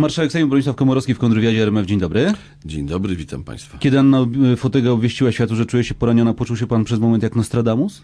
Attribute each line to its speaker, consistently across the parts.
Speaker 1: Marszałek Sejmu Bronisław Komorowski w kontrwywiadzie RMF. Dzień dobry. Dzień dobry, witam Państwa. Kiedy Anna Fotyga obwieściła światu, że czuje się poraniona, poczuł się Pan przez moment jak Nostradamus?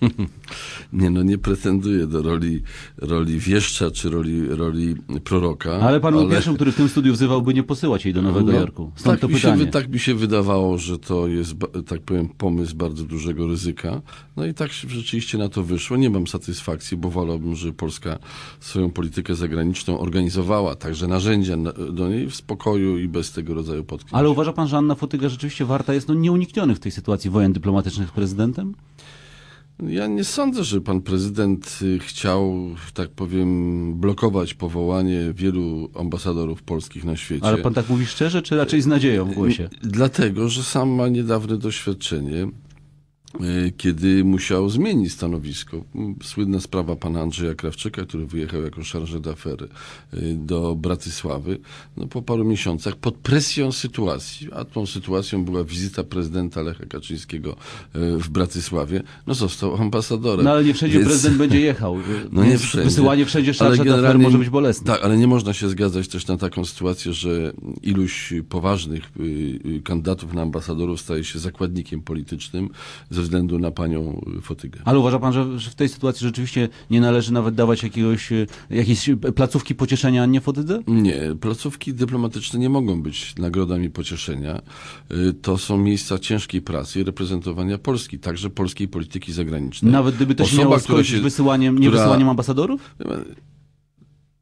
Speaker 2: nie no, nie pretenduję do roli, roli wieszcza czy roli, roli proroka. Ale pan był ale... pierwszym, który w tym studiu wzywałby nie posyłać jej do Nowego no, Jorku. Stąd tak, mi się, tak mi się wydawało, że to jest, tak powiem, pomysł bardzo dużego ryzyka. No i tak rzeczywiście na to wyszło. Nie mam satysfakcji, bo wolałbym, że Polska swoją politykę zagraniczną organizowała, także narzędzia do niej w spokoju i bez tego rodzaju potknięć. Ale uważa
Speaker 1: pan, że Anna Fotyga rzeczywiście warta jest no, nieuniknionych w tej sytuacji wojen dyplomatycznych z prezydentem?
Speaker 2: Ja nie sądzę, że pan prezydent y, chciał, tak powiem, blokować powołanie wielu ambasadorów polskich na świecie. Ale pan tak mówi szczerze, czy raczej z nadzieją w głosie? Dlatego, że sam ma niedawne doświadczenie E, kiedy musiał zmienić stanowisko. Mm, słynna sprawa pana Andrzeja Krawczyka, który wyjechał jako szarże d'affaires do Bratysławy, no, po paru miesiącach pod presją sytuacji, a tą sytuacją była wizyta prezydenta Lecha Kaczyńskiego e, w Bratysławie, no został ambasadorem. No ale nie wszędzie Więc... prezydent będzie jechał. No nie wszędzie. Wysyłanie wszędzie szarże d'affaires może być bolesne. Tak, ale nie można się zgadzać też na taką sytuację, że iluś poważnych y, y, kandydatów na ambasadorów staje się zakładnikiem politycznym, ze względu na panią Fotygę.
Speaker 1: Ale uważa pan, że, w tej sytuacji
Speaker 2: rzeczywiście nie należy nawet dawać jakiegoś, e, jakiejś e, placówki pocieszenia Annie Fotydze? Nie, placówki dyplomatyczne nie mogą być nagrodami pocieszenia. E, to są miejsca ciężkiej pracy i reprezentowania Polski, także polskiej polityki zagranicznej. Nawet gdyby to się miało skończyć się, wysyłaniem, która, nie wysyłaniem
Speaker 1: ambasadorów?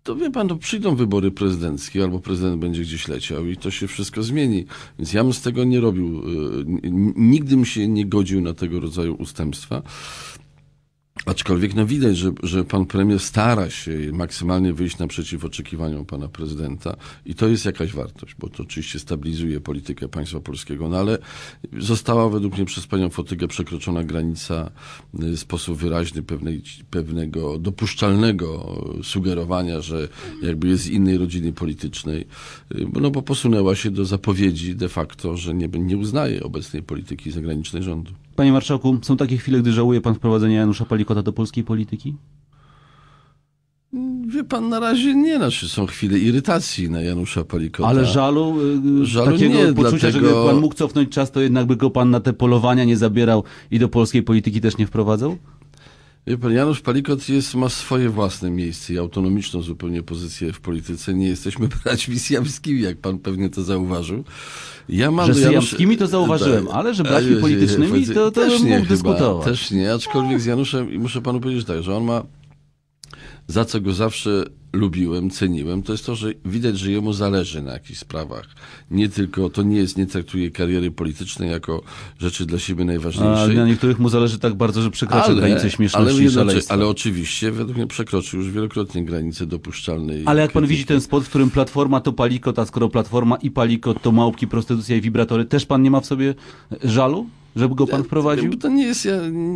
Speaker 2: to wie pan, to no, przyjdą wybory prezydenckie albo prezydent będzie gdzieś leciał i to się wszystko zmieni. Więc ja bym z tego nie robił, y, nigdy bym się nie godził na tego rodzaju ustępstwa. Aczkolwiek no widać, że, że pan premier stara się maksymalnie wyjść naprzeciw oczekiwaniom pana prezydenta i to jest jakaś wartość, bo to oczywiście stabilizuje politykę państwa polskiego, no ale została według mnie przez panią Fotygę przekroczona granica y, w sposób wyraźny pewnej, pewnego dopuszczalnego sugerowania, że jakby jest z innej rodziny politycznej, y, no bo posunęła się do zapowiedzi de facto, że nie, nie uznaje obecnej polityki zagranicznej rządu.
Speaker 1: Panie marszałku, są takie chwile, gdy żałuje pan wprowadzenia Janusza Palikota do polskiej
Speaker 2: polityki? Mm, wie pan, na razie nie, znaczy są chwile irytacji na Janusza Palikota. Ale żalu, y, y, żalu takiego nie, poczucia, dlatego... że gdyby pan
Speaker 1: mógł cofnąć czas, to jednak by
Speaker 2: go pan na te polowania nie zabierał i do polskiej polityki też nie wprowadzał? Wie pan, Janusz Palikot jest, ma swoje własne miejsce i autonomiczną zupełnie pozycję w polityce. Nie jesteśmy braćmi syjamskimi, jak pan pewnie to zauważył. Ja mam że z syjamskimi to zauważyłem, tak. ale że braćmi e, e, e, politycznymi to, to też nie, mógł chyba, dyskutować. Też nie, aczkolwiek z Januszem, i muszę panu powiedzieć tak, że on ma za co go zawsze lubiłem, ceniłem, to jest to, że widać, że jemu zależy na jakichś sprawach. Nie tylko, to nie jest, nie traktuje kariery politycznej jako rzeczy dla siebie najważniejszej. Ale na
Speaker 1: niektórych mu zależy tak bardzo, że przekracza granice śmieszności ale, ale
Speaker 2: oczywiście, według mnie przekroczył już wielokrotnie granicę dopuszczalnej. Ale jak pan widzi
Speaker 1: ten spot, w którym Platforma to palikot, a skoro Platforma i palikot to małpki, prostytucja i wibratory, też pan nie ma w sobie
Speaker 2: żalu? żeby go pan wprowadził? To nie jest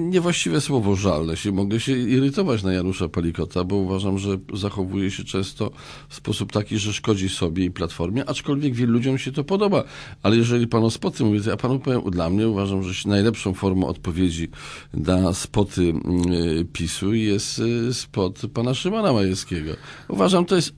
Speaker 2: niewłaściwe słowo żal. się, mogę się irytować na Janusza Palikota, bo uważam, że zachowuje się często w sposób taki, że szkodzi sobie i Platformie, aczkolwiek wielu ludziom się to podoba. Ale jeżeli pan o spoty mówi, to ja panu powiem, dla mnie uważam, że najlepszą formą odpowiedzi na spoty mm, e, PiSu jest e, spot pana Szymana Majewskiego. Uważam, to jest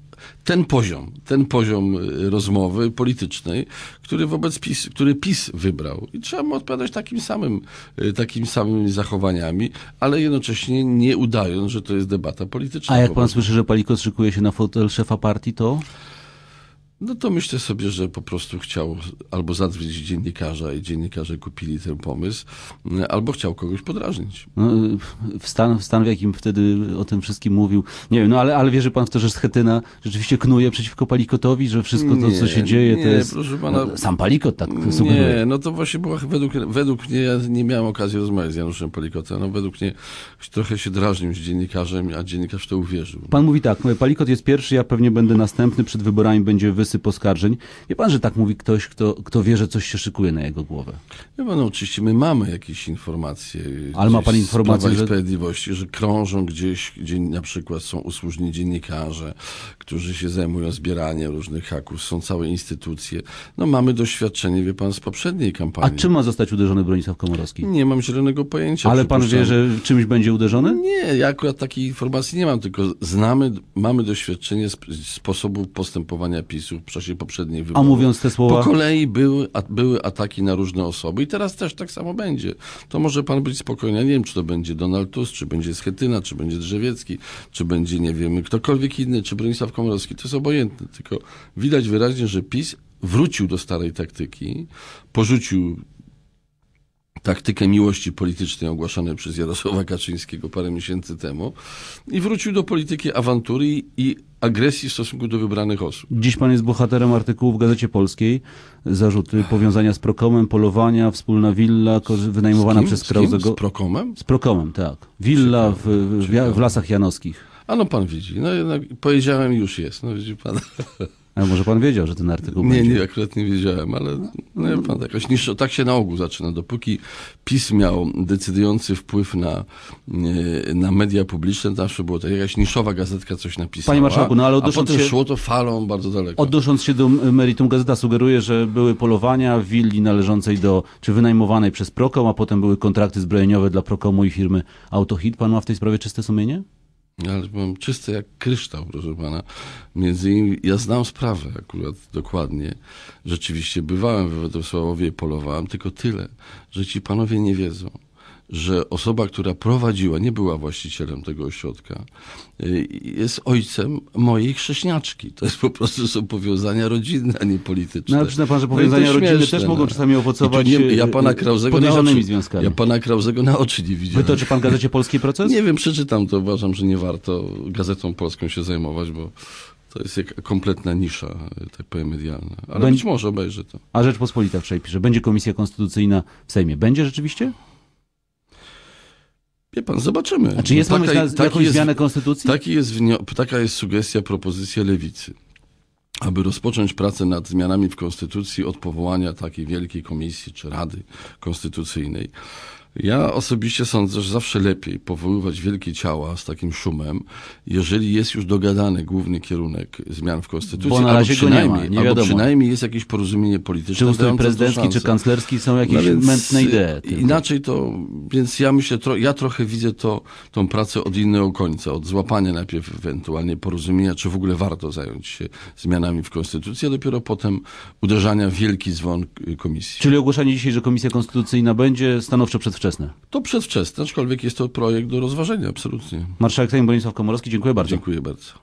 Speaker 2: ten poziom, ten poziom y, rozmowy politycznej, który wobec PiS, który PiS wybrał. I trzeba mu odpowiadać takim samym, y, takimi samymi zachowaniami, ale jednocześnie nie udając, że to jest debata polityczna. A jak pan słyszy, że Palikot szykuje się na fotel szefa partii, to? No to myślę sobie, że po prostu chciał albo zadwierć dziennikarza i dziennikarze kupili ten pomysł, albo chciał kogoś podrażnić. No, w, stan, w stan, w jakim
Speaker 1: wtedy o tym wszystkim mówił, nie wiem, no ale, ale wierzy pan w to, że Schetyna rzeczywiście knuje przeciwko Palikotowi, że wszystko to, nie, co się dzieje, nie, to jest... Proszę pana, no, sam Palikot tak sugeruje. Nie,
Speaker 2: no to właśnie była według, według mnie, ja nie miałem okazji rozmawiać z Januszem Palikotem, no według mnie trochę się drażnił z dziennikarzem, a dziennikarz to uwierzył.
Speaker 1: Pan mówi tak, Palikot jest pierwszy, ja pewnie będę następny, przed wyborami będzie wy wysyp oskarżeń. Wie pan, że tak mówi ktoś, kto, kto wie, że coś się szykuje na jego głowę? pan,
Speaker 2: no, oczywiście my mamy jakieś informacje. Ale ma pan informacje, że... Sprawiedliwości, że krążą gdzieś, gdzie na przykład są usłużni dziennikarze, którzy się zajmują zbieraniem różnych haków, są całe instytucje. No mamy doświadczenie, wie pan, z poprzedniej kampanii. A czym ma zostać uderzony Bronisław Komorowski? Nie mam zielonego pojęcia. Ale pan wie, że czymś będzie uderzony? Nie, ja akurat takiej informacji nie mam, tylko znamy, mamy doświadczenie z sposobu postępowania PiSu w czasie poprzedniej wyborów. A mówiąc te słowa... Po kolei były, a, były ataki na różne osoby i teraz też tak samo będzie. To może pan być spokojny. Ja nie wiem, czy to będzie Donald Tusk, czy będzie Schetyna, czy będzie Drzewiecki, czy będzie, nie wiemy ktokolwiek inny, czy Bronisław Komorowski. To jest obojętne. Tylko widać wyraźnie, że PiS wrócił do starej taktyki, porzucił taktykę miłości politycznej ogłaszanej przez Jarosława Kaczyńskiego parę miesięcy temu i wrócił do polityki awantury i agresji w stosunku do wybranych osób. Dziś
Speaker 1: pan jest bohaterem artykułu w Gazecie Polskiej. Zarzuty powiązania z Prokomem, polowania, wspólna willa wynajmowana przez Krauzego. Z Prokomem? Z Prokomem, tak. Willa w, w, w, w Lasach Janowskich. A no pan widzi, no
Speaker 2: jednak powiedziałem już jest, no widzi pan. Ale może pan wiedział, że ten artykuł nie, będzie? Nie, nie, akurat nie wiedziałem, ale no, pan, jakoś niż, tak się na ogół zaczyna. Dopóki PiS miał decydujący wpływ na, e, na media publiczne, zawsze było to jakaś niszowa gazetka coś napisała. Panie marszałku, no ale odnosząc a potem się, szło to falą bardzo daleko.
Speaker 1: Odnosząc się do meritum, gazeta sugeruje, że były polowania w willi należącej do, czy wynajmowanej przez Prokom, a potem były kontrakty zbrojeniowe dla Prokomu i firmy Autohit. Pan ma w tej sprawie czyste sumienie?
Speaker 2: ale byłem czysty jak kryształ, proszę pana. Między innymi, ja znam sprawę akurat dokładnie. Rzeczywiście bywałem w Wrocławowie i polowałem, tylko tyle, że ci panowie nie wiedzą, że osoba, która prowadziła, nie była właścicielem tego ośrodka, y, jest ojcem mojej chrześniaczki. To jest po prostu są powiązania rodzinne, a nie polityczne. No, ale przyzna pan, że no powiązania no rodzinne też mogą no. czasami owocować nie, ja y, pana Krauzego na oczy, związkami. Ja pana Krauzego na oczy nie widziałem. Wytoczy pan Gazecie Polskiej proces? Nie wiem, przeczytam to. Uważam, że nie warto Gazetą Polską się zajmować, bo to jest jak kompletna nisza, y, tak powiem, medialna. Ale Będ... być może obejrzy to.
Speaker 1: A Rzeczpospolita wczoraj pisze, będzie komisja konstytucyjna w Sejmie. Będzie rzeczywiście? Wie pan, zobaczymy. A czy jest no, pomysł na jest, zmianę
Speaker 2: konstytucji? Taki jest, taka jest sugestia, propozycja lewicy aby rozpocząć pracę nad zmianami w Konstytucji od powołania takiej wielkiej komisji czy Rady Konstytucyjnej. Ja osobiście sądzę, że zawsze lepiej powoływać wielkie ciała z takim szumem, jeżeli jest już dogadany główny kierunek zmian w Konstytucji. Bo na razie go nie ma, nie albo wiadomo. przynajmniej jest jakieś porozumienie polityczne. Czy ustrój prezydencki, czy kanclerski są jakieś no mętne idee. Y, tylko. Inaczej to, więc ja myślę, tro, ja trochę widzę to, tą pracę od innego końca, od złapania najpierw ewentualnie porozumienia, czy w ogóle warto zająć się zmianami w Konstytucji, a dopiero potem uderzania w wielki dzwon y, komisji. Czyli ogłoszenie dzisiaj, że Komisja Konstytucyjna będzie stanowczo przed przedwczesne. To przedwczesne, aczkolwiek jest to projekt do rozważenia, absolutnie.
Speaker 1: Marszałek Sejmu Bronisław Komorowski, dziękuję bardzo. Dziękuję bardzo.